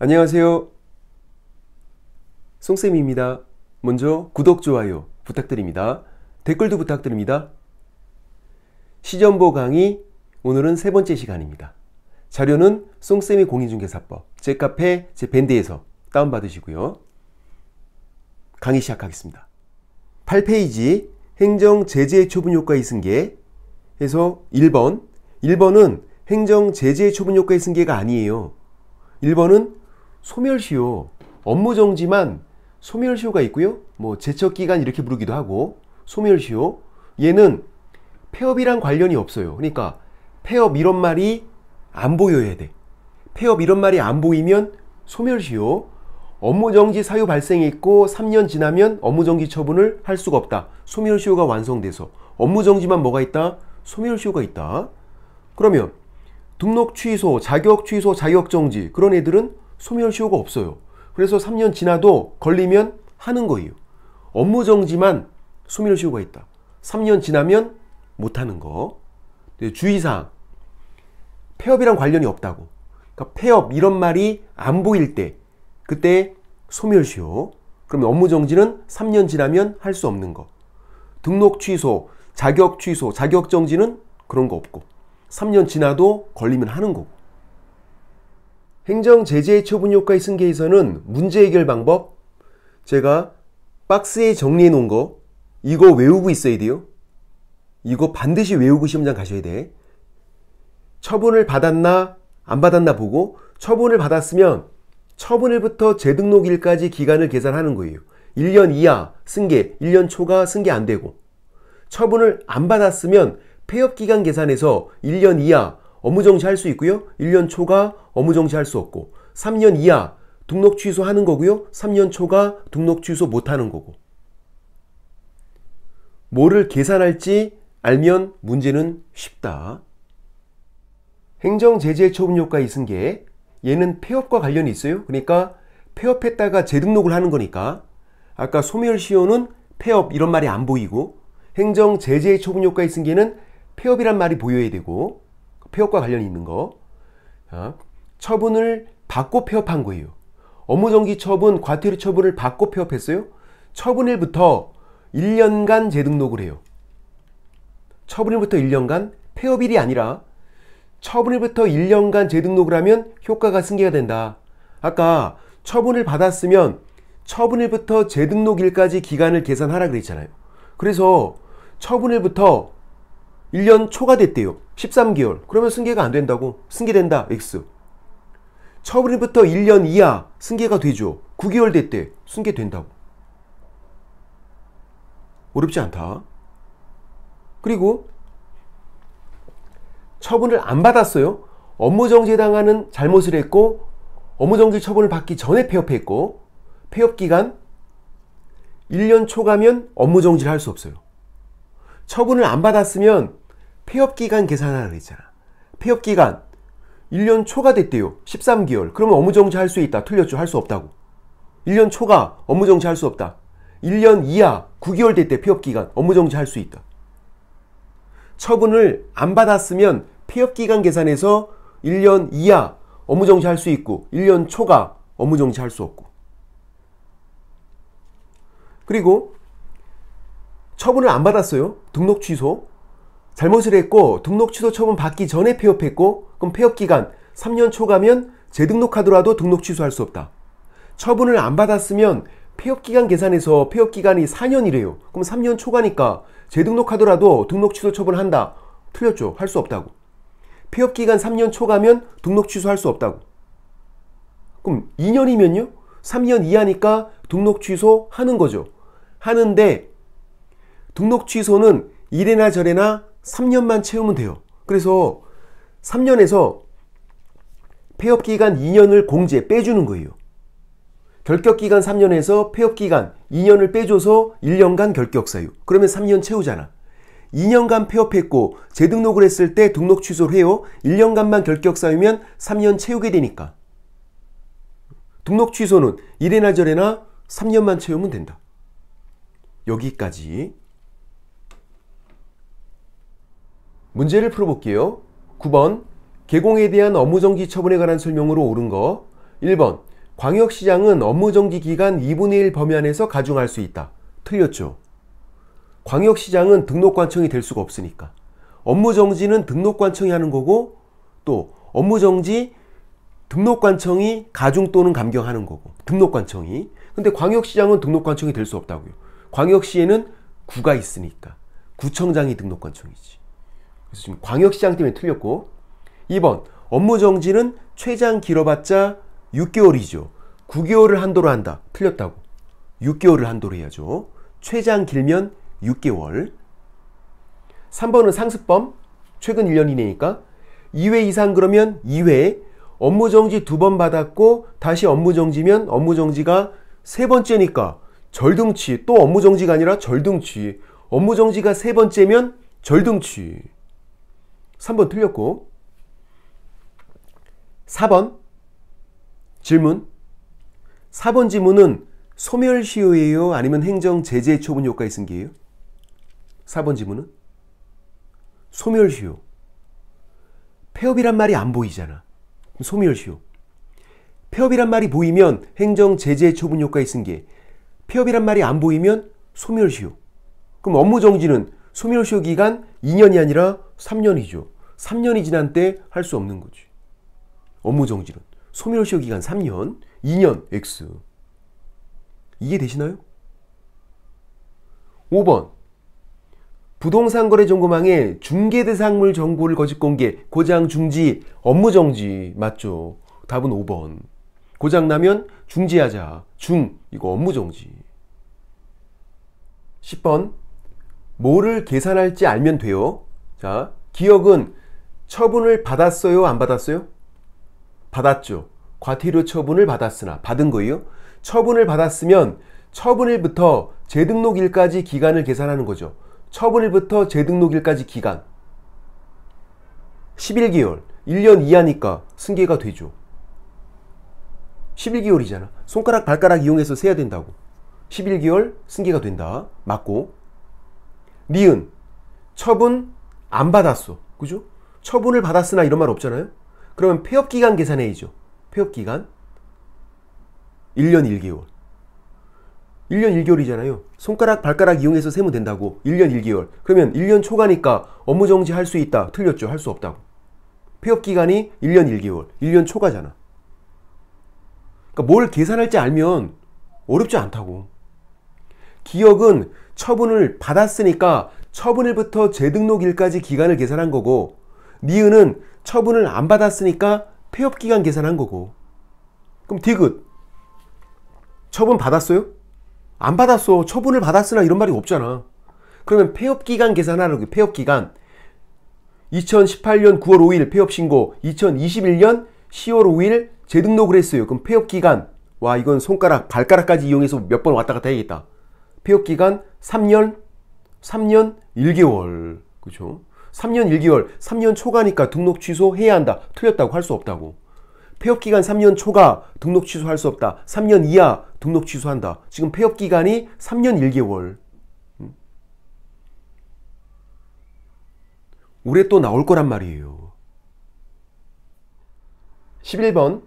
안녕하세요. 송쌤입니다. 먼저 구독, 좋아요 부탁드립니다. 댓글도 부탁드립니다. 시전보 강의 오늘은 세 번째 시간입니다. 자료는 송쌤의 공인중개사법 제 카페, 제 밴드에서 다운받으시고요. 강의 시작하겠습니다. 8페이지 행정제재 초분효과 이승계 해서 1번 1번은 행정제재 초분효과 이승계가 아니에요. 1번은 소멸시효, 업무정지만 소멸시효가 있고요. 뭐 제척기간 이렇게 부르기도 하고 소멸시효 얘는 폐업이랑 관련이 없어요. 그러니까 폐업 이런 말이 안 보여야 돼. 폐업 이런 말이 안 보이면 소멸시효 업무정지 사유 발생이 있고 3년 지나면 업무정지 처분을 할 수가 없다. 소멸시효가 완성돼서 업무정지만 뭐가 있다? 소멸시효가 있다. 그러면 등록 취소, 자격 취소, 자격 정지 그런 애들은 소멸시효가 없어요. 그래서 3년 지나도 걸리면 하는 거예요. 업무 정지만 소멸시효가 있다. 3년 지나면 못 하는 거. 네, 주의사항. 폐업이랑 관련이 없다고. 그러니까 폐업 이런 말이 안 보일 때 그때 소멸시효. 그러면 업무 정지는 3년 지나면 할 수 없는 거. 등록 취소, 자격 취소, 자격 정지는 그런 거 없고 3년 지나도 걸리면 하는 거고. 행정 제재 의 처분 효과의 승계에서는 문제 해결 방법 제가 박스에 정리해 놓은 거 이거 외우고 있어야 돼요. 이거 반드시 외우고 시험장 가셔야 돼. 처분을 받았나 안 받았나 보고 처분을 받았으면 처분일부터 재등록일까지 기간을 계산하는 거예요. 1년 이하 승계, 1년 초가 승계 안 되고 처분을 안 받았으면 폐업 기간 계산해서 1년 이하 업무 정지할 수 있고요. 1년 초가 업무 정지할 수 없고 3년 이하 등록 취소하는 거고요. 3년 초가 등록 취소 못하는 거고. 뭐를 계산할지 알면 문제는 쉽다. 행정제재 처분 효과 있은 게 얘는 폐업과 관련이 있어요. 그러니까 폐업했다가 재등록을 하는 거니까 아까 소멸시효는 폐업 이런 말이 안 보이고 행정제재 처분 효과 있은 게는 폐업이란 말이 보여야 되고 폐업과 관련이 있는 거 어? 처분을 받고 폐업한 거예요 업무정지 처분, 과태료 처분을 받고 폐업했어요 처분일부터 1년간 재등록을 해요 처분일부터 1년간 폐업일이 아니라 처분일부터 1년간 재등록을 하면 효과가 승계가 된다 아까 처분을 받았으면 처분일부터 재등록일까지 기간을 계산하라 그랬잖아요 그래서 처분일부터 1년 초가 됐대요 13개월. 그러면 승계가 안 된다고? 승계된다. X. 처분일부터 1년 이하 승계가 되죠. 9개월 됐대. 승계된다고. 어렵지 않다. 그리고 처분을 안 받았어요. 업무정지 에 당하는 잘못을 했고 업무정지 처분을 받기 전에 폐업했고 폐업기간 1년 초가면 업무정지를 할 수 없어요. 처분을 안 받았으면 폐업기간 계산하라 그랬잖아. 폐업기간 1년 초가 됐대요. 13개월. 그러면 업무정지 할 수 있다. 틀렸죠. 할 수 없다고. 1년 초가 업무정지 할 수 없다. 1년 이하 9개월 됐대. 폐업기간. 업무정지 할 수 있다. 처분을 안 받았으면 폐업기간 계산해서 1년 이하 업무정지 할 수 있고 1년 초가 업무정지 할 수 없고 그리고 처분을 안 받았어요. 등록 취소. 잘못을 했고 등록 취소 처분 받기 전에 폐업했고 그럼 폐업 기간 3년 초가면 재등록하더라도 등록 취소할 수 없다. 처분을 안 받았으면 폐업 기간 계산해서 폐업 기간이 4년이래요. 그럼 3년 초가니까 재등록하더라도 등록 취소 처분한다. 틀렸죠. 할 수 없다고. 폐업 기간 3년 초가면 등록 취소할 수 없다고. 그럼 2년이면요? 3년 이하니까 등록 취소 하는 거죠. 하는데 등록 취소는 이래나 저래나 3년만 채우면 돼요. 그래서 3년에서 폐업 기간 2년을 공제 빼주는 거예요. 결격 기간 3년에서 폐업 기간 2년을 빼줘서 1년간 결격 사유. 그러면 3년 채우잖아. 2년간 폐업했고 재등록을 했을 때 등록 취소를 해요. 1년간만 결격 사유면 3년 채우게 되니까. 등록 취소는 이래나 저래나 3년만 채우면 된다. 여기까지. 문제를 풀어볼게요. 9번 개공에 대한 업무정지 처분에 관한 설명으로 옳은 거 1번 광역시장은 업무정지 기간 2분의 1 범위 안에서 가중할 수 있다. 틀렸죠. 광역시장은 등록관청이 될 수가 없으니까. 업무정지는 등록관청이 하는 거고 또 업무정지 등록관청이 가중 또는 감경하는 거고 등록관청이 근데 광역시장은 등록관청이 될 수 없다고요 광역시에는 구가 있으니까 구청장이 등록관청이지 그래서 지금 광역시장 때문에 틀렸고 2번 업무 정지는 최장 길어봤자 6개월이죠. 9개월을 한도로 한다. 틀렸다고. 6개월을 한도로 해야죠. 최장 길면 6개월. 3번은 상습범. 최근 1년 이내니까 2회 이상 그러면 2회 업무 정지 두 번 받았고 다시 업무 정지면 업무 정지가 세 번째니까 절등치 또 업무 정지가 아니라 절등치 업무 정지가 세 번째면 절등치 3번 틀렸고 4번 질문 4번 지문은 소멸시효예요? 아니면 행정제재 처분 효과의 승계예요? 4번 지문은? 소멸시효. 폐업이란 말이 안 보이잖아. 소멸시효. 폐업이란 말이 보이면 행정제재 처분 효과의 승계. 폐업이란 말이 안 보이면 소멸시효. 그럼 업무정지는 소멸시효 기간 2년이 아니라 3년이죠. 3년이 지난 때 할 수 없는 거지. 업무 정지는 소멸시효 기간 3년, 2년 X. 이해되시나요? 5번 부동산 거래 정보망에 중개 대상물 정보를 거짓 공개, 고장 중지, 업무 정지 맞죠? 답은 5번. 고장 나면 중지하자. 중 이거 업무 정지. 10번 뭐를 계산할지 알면 돼요. 자, 기억은 처분을 받았어요? 안 받았어요? 받았죠. 과태료 처분을 받았으나 받은 거예요. 처분을 받았으면 처분일부터 재등록일까지 기간을 계산하는 거죠. 처분일부터 재등록일까지 기간 11개월 1년 이하니까 승계가 되죠. 11개월이잖아. 손가락 발가락 이용해서 세야 된다고. 11개월 승계가 된다. 맞고 니은 처분 안 받았어. 그죠? 처분을 받았으나 이런 말 없잖아요. 그러면 폐업기간 계산해야죠. 폐업기간 1년 1개월 1년 1개월이잖아요. 손가락, 발가락 이용해서 세면 된다고. 1년 1개월. 그러면 1년 초과니까 업무 정지 할 수 있다. 틀렸죠. 할 수 없다고. 폐업 기간이 1년 1개월. 1년 초과잖아. 그러니까 뭘 계산할지 알면 어렵지 않다고. 기억은 처분을 받았으니까 처분일부터 재등록일까지 기간을 계산한 거고 니은은 처분을 안 받았으니까 폐업기간 계산한 거고 그럼 디귿 처분 받았어요? 안 받았어 처분을 받았으나 이런 말이 없잖아 그러면 폐업기간 계산하라고 폐업기간 2018년 9월 5일 폐업신고 2021년 10월 5일 재등록을 했어요 그럼 폐업기간 와 이건 손가락 발가락까지 이용해서 몇 번 왔다 갔다 해야겠다 폐업기간 3년 3년 1개월 그죠 3년 1개월, 3년 초과니까 등록 취소해야 한다. 틀렸다고 할 수 없다고. 폐업 기간 3년 초과 등록 취소할 수 없다. 3년 이하 등록 취소한다. 지금 폐업 기간이 3년 1개월. 음? 올해 또 나올 거란 말이에요. 11번.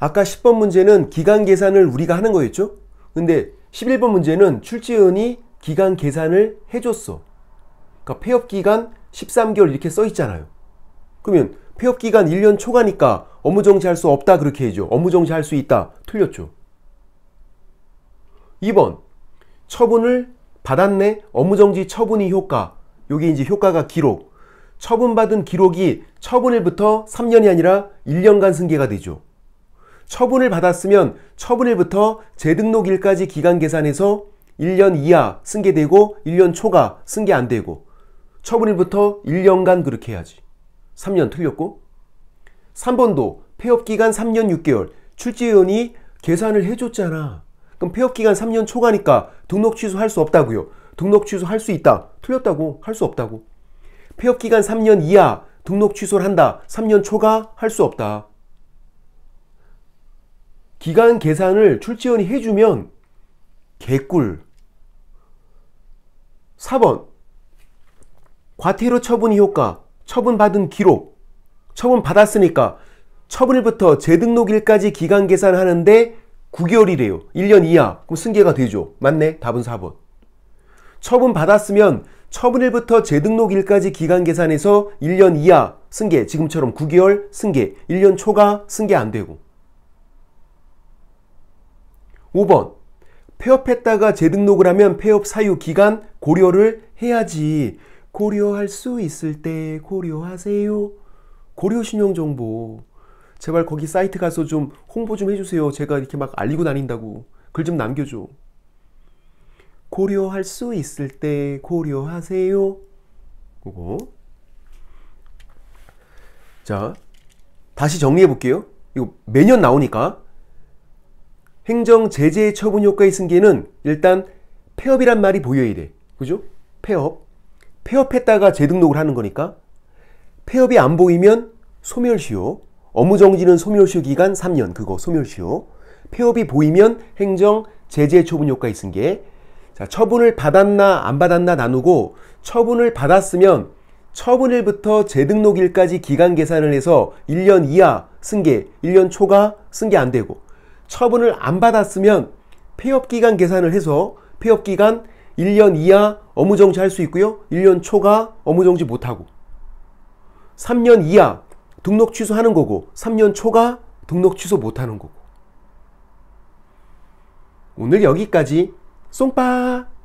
아까 10번 문제는 기간 계산을 우리가 하는 거였죠? 근데 11번 문제는 출제원이 기간 계산을 해줬어. 그러니까 폐업 기간 13개월 이렇게 써 있잖아요. 그러면 폐업 기간 1년 초과니까 업무 정지할 수 없다 그렇게 해줘 업무 정지할 수 있다. 틀렸죠. 2번. 처분을 받았네. 업무 정지 처분이 효과. 요게 이제 효과가 기록. 처분받은 기록이 처분일부터 3년이 아니라 1년간 승계가 되죠. 처분을 받았으면 처분일부터 재등록일까지 기간 계산해서 1년 이하 승계되고 1년 초가 승계 안 되고 처분일부터 1년간 그렇게 해야지. 3년 틀렸고 3번도 폐업기간 3년 6개월 출제위원이 계산을 해줬잖아. 그럼 폐업기간 3년 초과니까 등록 취소할 수 없다고요. 등록 취소할 수 있다. 틀렸다고. 할 수 없다고. 폐업기간 3년 이하 등록 취소를 한다. 3년 초과 할수 없다. 기간 계산을 출제원이 해주면 개꿀. 4번 과태료 처분 효과, 처분받은 기록, 처분받았으니까 처분일부터 재등록일까지 기간 계산하는데 9개월이래요. 1년 이하. 그럼 승계가 되죠. 맞네? 답은 4번. 처분받았으면 처분일부터 재등록일까지 기간 계산해서 1년 이하 승계, 지금처럼 9개월 승계, 1년 초과 승계 안 되고. 5번. 폐업했다가 재등록을 하면 폐업 사유 기간 고려를 해야지. 고려할 수 있을 때 고려하세요. 고려신용정보. 제발 거기 사이트 가서 좀 홍보 좀 해주세요. 제가 이렇게 막 알리고 다닌다고. 글 좀 남겨줘. 고려할 수 있을 때 고려하세요. 이거. 자, 다시 정리해 볼게요. 이거 매년 나오니까. 행정 제재 처분 효과의 승계는 일단 폐업이란 말이 보여야 돼. 그죠? 폐업. 폐업했다가 재등록을 하는 거니까 폐업이 안 보이면 소멸시효 업무정지는 소멸시효 기간 3년 그거 소멸시효 폐업이 보이면 행정 제재 처분 효과 있은게 자 처분을 받았나 안 받았나 나누고 처분을 받았으면 처분일부터 재등록일까지 기간 계산을 해서 1년 이하 쓴 게 1년 초가 쓴게 안 되고 처분을 안 받았으면 폐업기간 계산을 해서 폐업기간 1년 이하 업무정지 할 수 있고요. 1년 초과 업무정지 못하고 3년 이하 등록 취소하는 거고 3년 초과 등록 취소 못하는 거고 오늘 여기까지 쏭빠